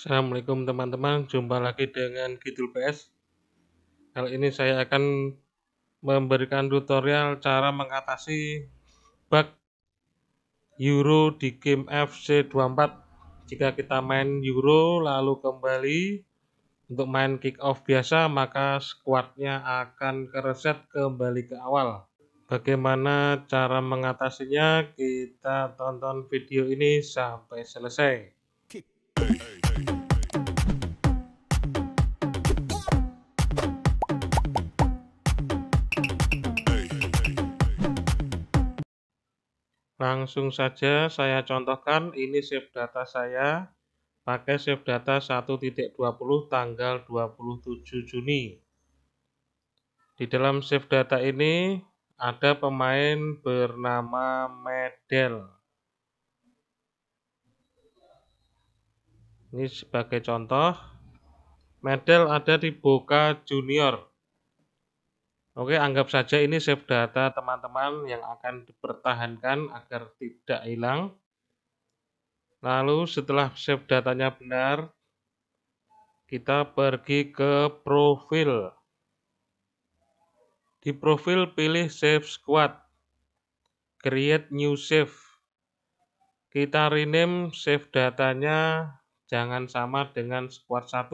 Assalamualaikum teman-teman, jumpa lagi dengan Kidul PS. Kali ini saya akan memberikan tutorial cara mengatasi bug Euro di game FC24. Jika kita main Euro lalu kembali untuk main kick off biasa, maka squadnya akan kereset kembali ke awal. Bagaimana cara mengatasinya? Kita tonton video ini sampai selesai. Hey. Langsung saja saya contohkan ini save data saya pakai save data 1.20 tanggal 27 Juni. Di dalam save data ini ada pemain bernama Medel. Ini sebagai contoh. Medel ada di Boca Junior. Oke, anggap saja ini save data teman-teman yang akan dipertahankan agar tidak hilang. Lalu setelah save datanya benar, kita pergi ke profil. Di profil pilih save squad. Create new save. Kita rename save datanya jangan sama dengan squad 1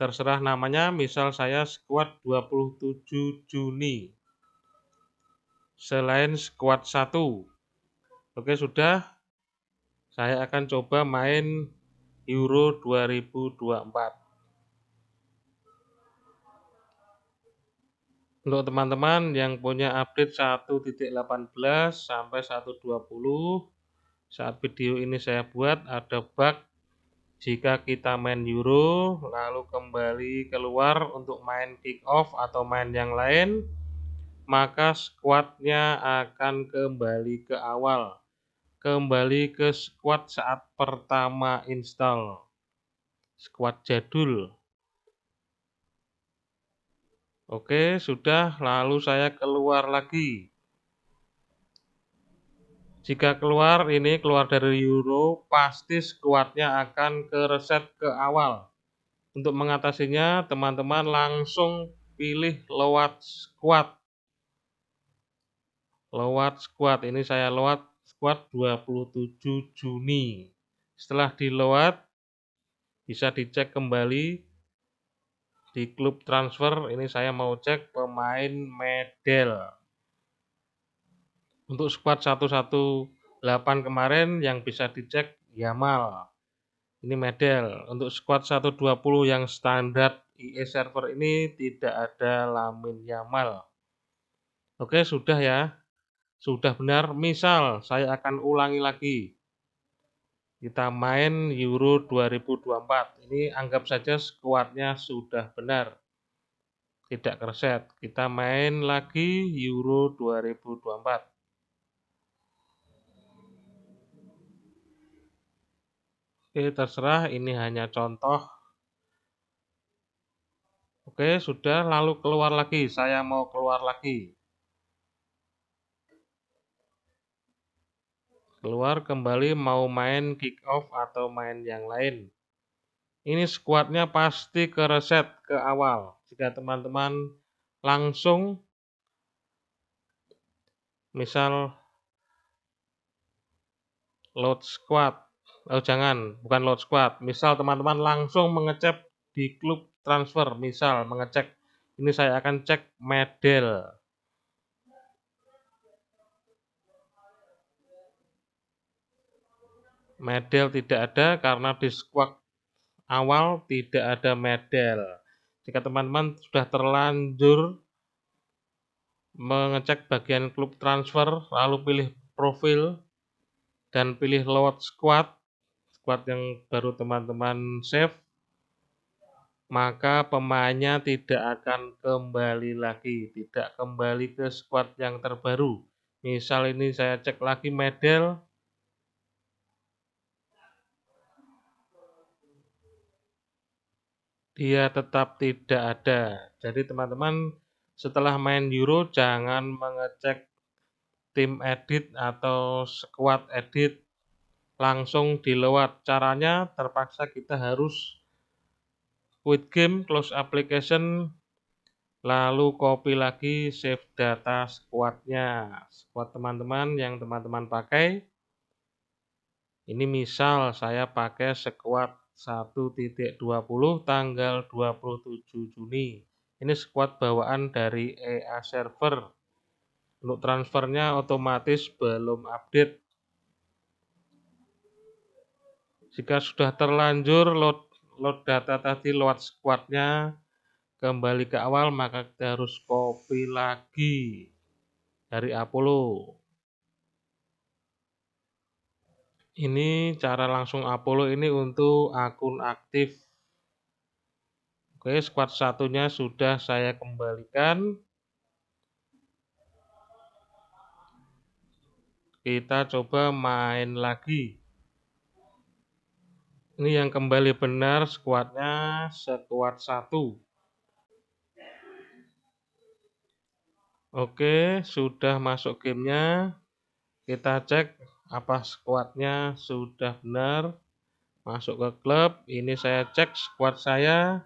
terserah namanya, misal saya squad 27 Juni. Selain squad 1. Oke, sudah. Saya akan coba main Euro 2024. Untuk teman-teman yang punya update 1.18 sampai 1.20 saat video ini saya buat ada bug jika kita main euro lalu kembali keluar untuk main kick off atau main yang lain, maka squadnya akan kembali ke awal. Kembali ke squad saat pertama install. squad jadul. Oke, sudah. Lalu saya keluar lagi. Jika keluar ini keluar dari euro, pasti skuadnya akan ke reset ke awal. Untuk mengatasinya, teman-teman langsung pilih lowat squad. Lowat squad ini saya lowat squad 27 Juni. Setelah di dilewat bisa dicek kembali di klub transfer ini saya mau cek pemain medel untuk squad 118 kemarin yang bisa dicek Yamal. Ini medal. Untuk squad 120 yang standar IE server ini tidak ada Lamin Yamal. Oke, sudah ya. Sudah benar. Misal saya akan ulangi lagi. Kita main Euro 2024. Ini anggap saja skuadnya sudah benar. Tidak kerset. Kita main lagi Euro 2024. Oke, terserah ini hanya contoh. Oke, sudah lalu keluar lagi. Saya mau keluar lagi. Keluar kembali mau main kick off atau main yang lain. Ini squadnya pasti ke reset ke awal. Jika teman-teman langsung misal load squad oh jangan, bukan load squad. Misal teman-teman langsung mengecek di klub transfer, misal mengecek ini saya akan cek medel. Medel tidak ada karena di squad awal tidak ada medel. Jika teman-teman sudah terlanjur mengecek bagian klub transfer, lalu pilih profil dan pilih load squad, squad yang baru teman-teman save maka pemainnya tidak akan kembali lagi, tidak kembali ke squad yang terbaru. Misal ini saya cek lagi medal, Dia tetap tidak ada. Jadi teman-teman setelah main Euro jangan mengecek tim edit atau squad edit langsung dilewat. Caranya terpaksa kita harus quit game, close application, lalu copy lagi save data squadnya. Squad teman-teman yang teman-teman pakai. Ini misal saya pakai squad 1.20 tanggal 27 Juni. Ini squad bawaan dari EA server. Untuk transfernya otomatis belum update jika sudah terlanjur load, load data tadi load squadnya kembali ke awal maka kita harus copy lagi dari Apollo. Ini cara langsung Apollo ini untuk akun aktif. Oke, squad satunya sudah saya kembalikan. Kita coba main lagi. Ini yang kembali benar sekuatnya sekuat satu. Oke, sudah masuk gamenya. Kita cek apa sekuatnya sudah benar. Masuk ke klub. Ini saya cek squad saya.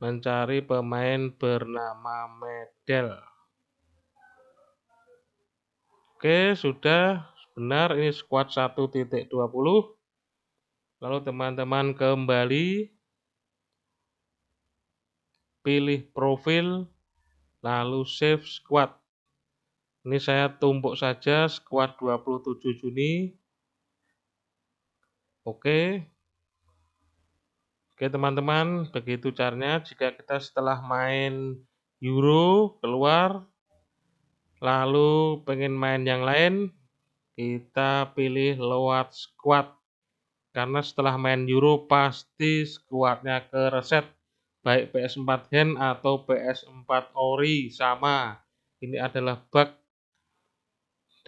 Mencari pemain bernama Medel. Oke, sudah benar. Ini squad 1.20. Kalau teman-teman kembali, pilih profil, lalu save squad. Ini saya tumpuk saja squad 27 Juni. Oke. Oke teman-teman, begitu caranya jika kita setelah main Euro keluar, lalu pengen main yang lain, kita pilih load squad karena setelah main Euro pasti skuadnya ke reset baik PS4 Hand atau PS4 Ori sama. Ini adalah bug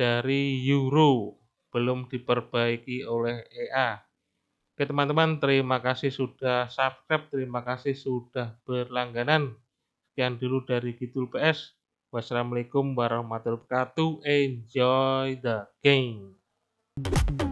dari Euro belum diperbaiki oleh EA. Oke teman-teman, terima kasih sudah subscribe, terima kasih sudah berlangganan. Sekian dulu dari Gitul PS. Wassalamualaikum warahmatullahi wabarakatuh. Enjoy the game.